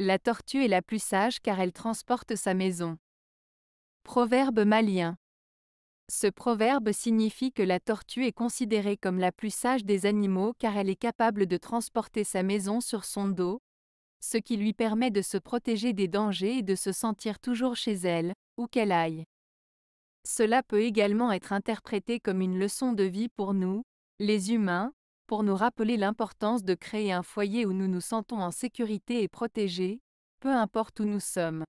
La tortue est la plus sage car elle transporte sa maison. Proverbe malien. Ce proverbe signifie que la tortue est considérée comme la plus sage des animaux car elle est capable de transporter sa maison sur son dos, ce qui lui permet de se protéger des dangers et de se sentir toujours chez elle, où qu'elle aille. Cela peut également être interprété comme une leçon de vie pour nous, les humains, pour nous rappeler l'importance de créer un foyer où nous nous sentons en sécurité et protégés, peu importe où nous sommes.